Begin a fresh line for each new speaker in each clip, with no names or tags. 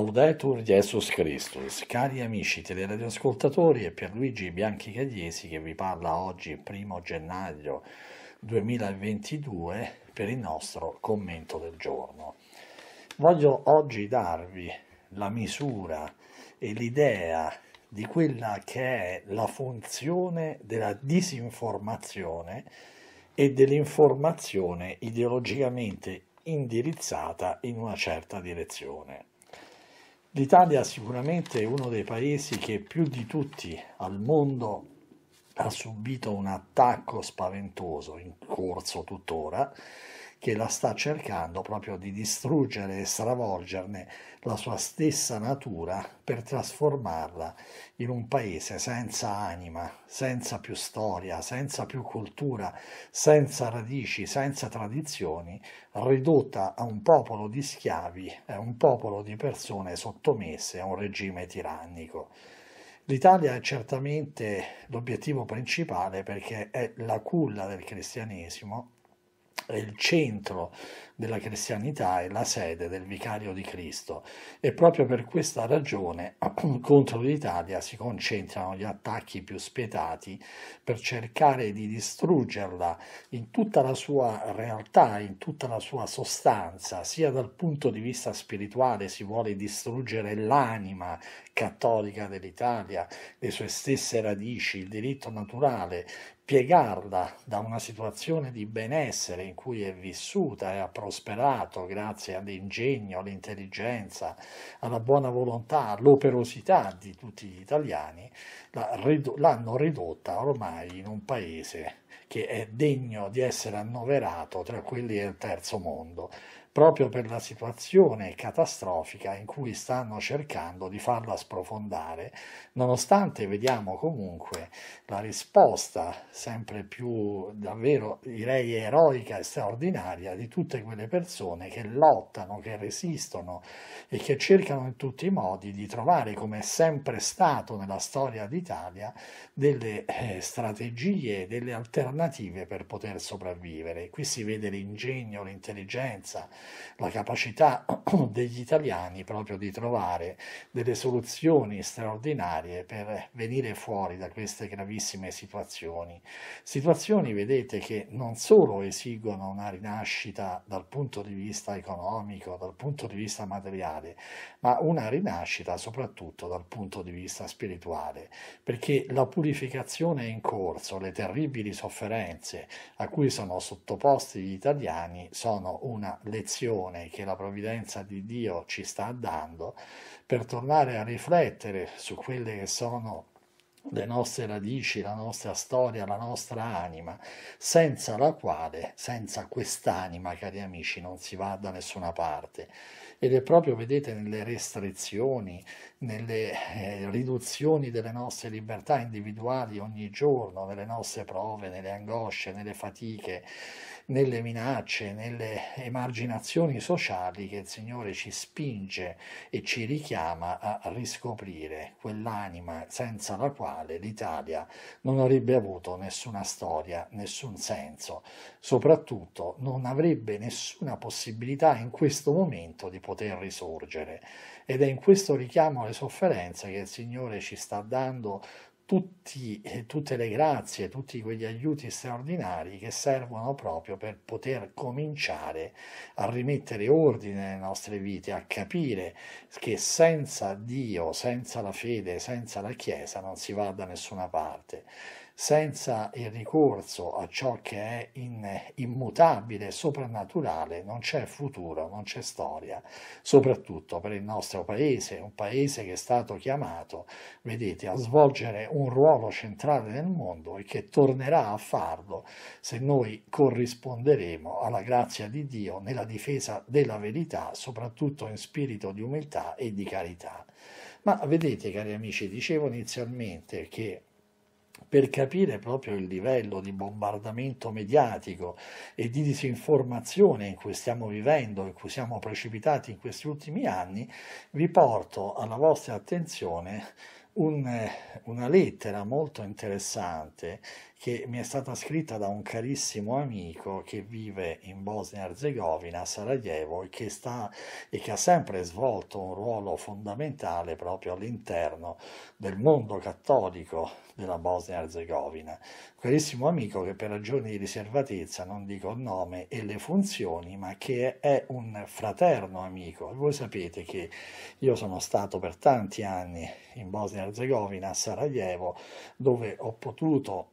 Laudetur Jesus Christus, cari amici teleradioascoltatori, e Pierluigi Bianchi Cagliesi che vi parla oggi, primo gennaio 2022, per il nostro commento del giorno. Voglio oggi darvi la misura e l'idea di quella che è la funzione della disinformazione e dell'informazione ideologicamente indirizzata in una certa direzione. L'Italia sicuramente è uno dei paesi che più di tutti al mondo ha subito un attacco spaventoso in corso tuttora che la sta cercando proprio di distruggere e stravolgerne la sua stessa natura per trasformarla in un paese senza anima, senza più storia, senza più cultura, senza radici, senza tradizioni, ridotta a un popolo di schiavi, a un popolo di persone sottomesse a un regime tirannico. L'Italia è certamente l'obiettivo principale perché è la culla del cristianesimo è il centro della cristianità e la sede del vicario di Cristo e proprio per questa ragione contro l'Italia si concentrano gli attacchi più spietati per cercare di distruggerla in tutta la sua realtà, in tutta la sua sostanza, sia dal punto di vista spirituale si vuole distruggere l'anima cattolica dell'Italia, le sue stesse radici, il diritto naturale, spiegarla da una situazione di benessere in cui è vissuta e ha prosperato grazie all'ingegno, all'intelligenza, alla buona volontà, all'operosità di tutti gli italiani, l'hanno ridotta ormai in un paese che è degno di essere annoverato tra quelli del terzo mondo proprio per la situazione catastrofica in cui stanno cercando di farla sprofondare, nonostante vediamo comunque la risposta sempre più davvero direi eroica e straordinaria di tutte quelle persone che lottano, che resistono e che cercano in tutti i modi di trovare, come è sempre stato nella storia d'Italia, delle eh, strategie, delle alternative per poter sopravvivere. Qui si vede l'ingegno, l'intelligenza, la capacità degli italiani proprio di trovare delle soluzioni straordinarie per venire fuori da queste gravissime situazioni. Situazioni, vedete, che non solo esigono una rinascita dal punto di vista economico, dal punto di vista materiale, ma una rinascita soprattutto dal punto di vista spirituale, perché la purificazione è in corso, le terribili sofferenze a cui sono sottoposti gli italiani sono una lezione lezione che la provvidenza di Dio ci sta dando per tornare a riflettere su quelle che sono le nostre radici, la nostra storia, la nostra anima, senza la quale, senza quest'anima, cari amici, non si va da nessuna parte ed è proprio, vedete, nelle restrizioni, nelle eh, riduzioni delle nostre libertà individuali ogni giorno, nelle nostre prove, nelle angosce, nelle fatiche, nelle minacce, nelle emarginazioni sociali che il Signore ci spinge e ci richiama a riscoprire quell'anima senza la quale l'Italia non avrebbe avuto nessuna storia, nessun senso, soprattutto non avrebbe nessuna possibilità in questo momento di poter poter risorgere. Ed è in questo richiamo alle sofferenze che il Signore ci sta dando tutti, eh, tutte le grazie, tutti quegli aiuti straordinari che servono proprio per poter cominciare a rimettere ordine nelle nostre vite, a capire che senza Dio, senza la fede, senza la Chiesa non si va da nessuna parte. Senza il ricorso a ciò che è in, immutabile e soprannaturale non c'è futuro, non c'è storia, soprattutto per il nostro paese, un paese che è stato chiamato, vedete, a svolgere un ruolo centrale nel mondo e che tornerà a farlo se noi corrisponderemo alla grazia di Dio nella difesa della verità, soprattutto in spirito di umiltà e di carità. Ma vedete, cari amici, dicevo inizialmente che per capire proprio il livello di bombardamento mediatico e di disinformazione in cui stiamo vivendo, e in cui siamo precipitati in questi ultimi anni, vi porto alla vostra attenzione un, eh, una lettera molto interessante che mi è stata scritta da un carissimo amico che vive in Bosnia-Herzegovina, Sarajevo, e che, sta, e che ha sempre svolto un ruolo fondamentale proprio all'interno del mondo cattolico della Bosnia-Herzegovina. Carissimo amico che per ragioni di riservatezza non dico il nome e le funzioni, ma che è un fraterno amico. voi sapete che io sono stato per tanti anni in Bosnia-Herzegovina Erzegovina, a Sarajevo, dove ho potuto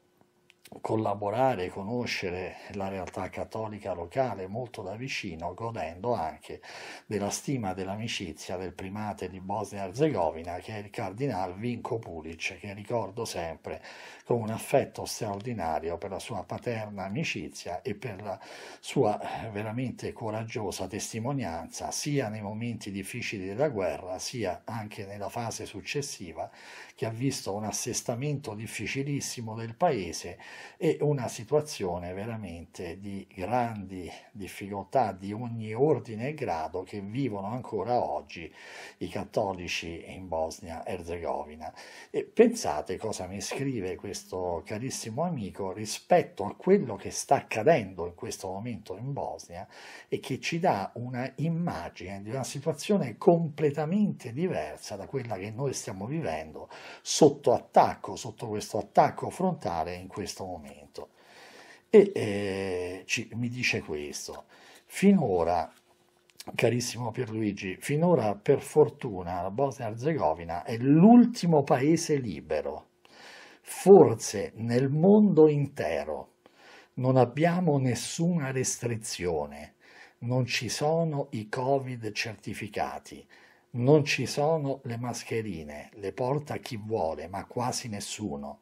collaborare, e conoscere la realtà cattolica locale molto da vicino, godendo anche della stima e dell'amicizia del primate di Bosnia-Herzegovina che è il cardinal Vinko Pulic, che ricordo sempre con un affetto straordinario per la sua paterna amicizia e per la sua eh, veramente coraggiosa testimonianza sia nei momenti difficili della guerra sia anche nella fase successiva che ha visto un assestamento difficilissimo del paese e una situazione veramente di grandi difficoltà di ogni ordine e grado che vivono ancora oggi i cattolici in Bosnia-Herzegovina. E pensate cosa mi scrive questo questo carissimo amico rispetto a quello che sta accadendo in questo momento in Bosnia e che ci dà una immagine di una situazione completamente diversa da quella che noi stiamo vivendo sotto attacco, sotto questo attacco frontale in questo momento. E eh, ci, mi dice questo, finora carissimo Pierluigi, finora per fortuna la Bosnia-Herzegovina è l'ultimo paese libero Forse nel mondo intero non abbiamo nessuna restrizione, non ci sono i covid certificati, non ci sono le mascherine, le porta chi vuole, ma quasi nessuno.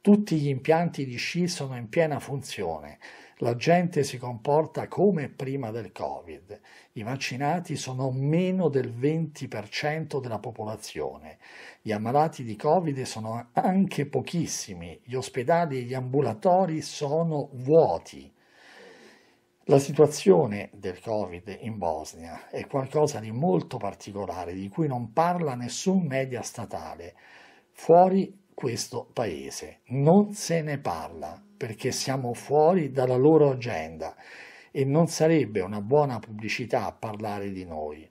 Tutti gli impianti di sci sono in piena funzione, la gente si comporta come prima del Covid, i vaccinati sono meno del 20% della popolazione, gli ammalati di Covid sono anche pochissimi, gli ospedali e gli ambulatori sono vuoti. La situazione del Covid in Bosnia è qualcosa di molto particolare, di cui non parla nessun media statale. Fuori questo paese. Non se ne parla perché siamo fuori dalla loro agenda e non sarebbe una buona pubblicità parlare di noi.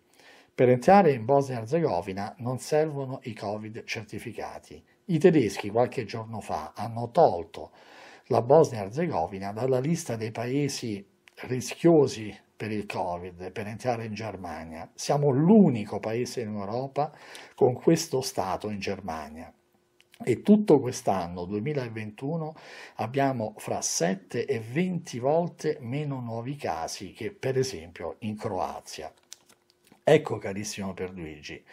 Per entrare in Bosnia-Herzegovina non servono i Covid certificati. I tedeschi qualche giorno fa hanno tolto la Bosnia-Herzegovina dalla lista dei paesi rischiosi per il Covid, per entrare in Germania. Siamo l'unico paese in Europa con questo stato in Germania. E tutto quest'anno, 2021, abbiamo fra 7 e 20 volte meno nuovi casi che per esempio in Croazia. Ecco carissimo Perduigi,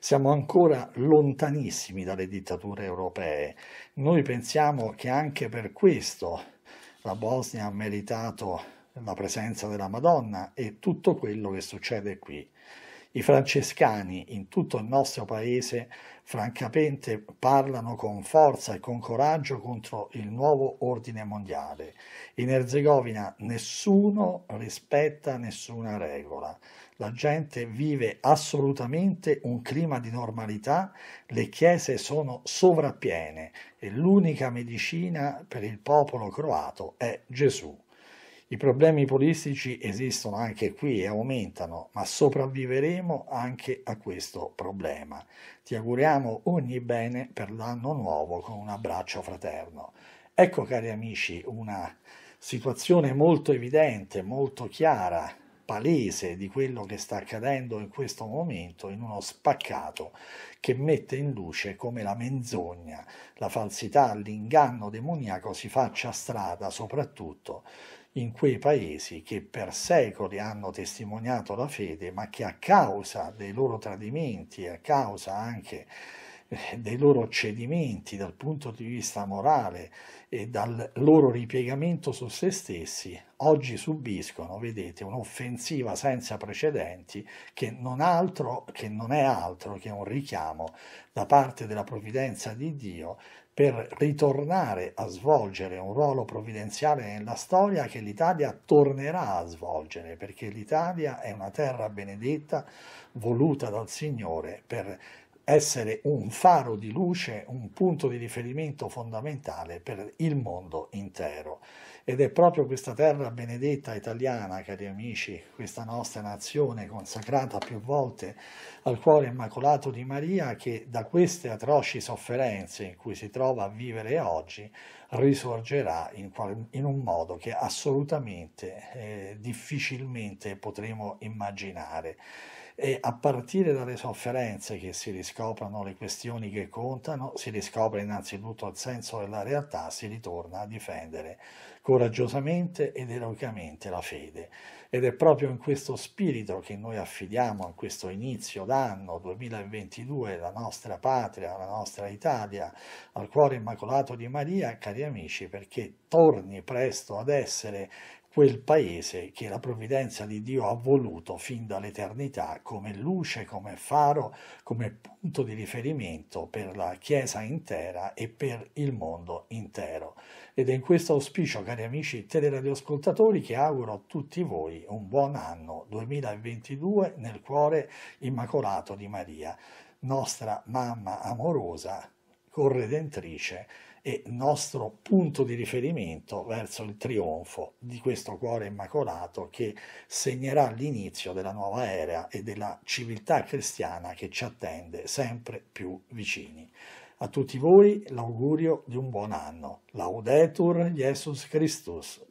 siamo ancora lontanissimi dalle dittature europee. Noi pensiamo che anche per questo la Bosnia ha meritato la presenza della Madonna e tutto quello che succede qui. I francescani in tutto il nostro paese francamente parlano con forza e con coraggio contro il nuovo ordine mondiale. In Erzegovina nessuno rispetta nessuna regola. La gente vive assolutamente un clima di normalità, le chiese sono sovrappiene e l'unica medicina per il popolo croato è Gesù. I problemi politici esistono anche qui e aumentano, ma sopravviveremo anche a questo problema. Ti auguriamo ogni bene per l'anno nuovo con un abbraccio fraterno. Ecco cari amici una situazione molto evidente, molto chiara, palese di quello che sta accadendo in questo momento in uno spaccato che mette in luce come la menzogna, la falsità, l'inganno demoniaco si faccia strada soprattutto in quei paesi che per secoli hanno testimoniato la fede, ma che a causa dei loro tradimenti, a causa anche eh, dei loro cedimenti dal punto di vista morale e dal loro ripiegamento su se stessi, oggi subiscono, vedete, un'offensiva senza precedenti che non, altro, che non è altro che un richiamo da parte della provvidenza di Dio per ritornare a svolgere un ruolo provvidenziale nella storia che l'Italia tornerà a svolgere, perché l'Italia è una terra benedetta voluta dal Signore per essere un faro di luce, un punto di riferimento fondamentale per il mondo intero. Ed è proprio questa terra benedetta italiana, cari amici, questa nostra nazione consacrata più volte al cuore immacolato di Maria, che da queste atroci sofferenze in cui si trova a vivere oggi, risorgerà in, in un modo che assolutamente eh, difficilmente potremo immaginare e a partire dalle sofferenze che si riscoprono le questioni che contano, si riscopre innanzitutto il senso della realtà, si ritorna a difendere coraggiosamente ed eroicamente la fede. Ed è proprio in questo spirito che noi affidiamo a questo inizio d'anno 2022 la nostra patria, la nostra Italia, al cuore immacolato di Maria, cari amici, perché torni presto ad essere quel paese che la provvidenza di Dio ha voluto fin dall'eternità come luce, come faro, come punto di riferimento per la Chiesa intera e per il mondo intero. Ed è in questo auspicio, cari amici teleradioascoltatori, che auguro a tutti voi un buon anno 2022 nel cuore immacolato di Maria, nostra mamma amorosa, corredentrice e nostro punto di riferimento verso il trionfo di questo cuore immacolato che segnerà l'inizio della nuova era e della civiltà cristiana che ci attende sempre più vicini. A tutti voi l'augurio di un buon anno. Laudetur Jesus Christus.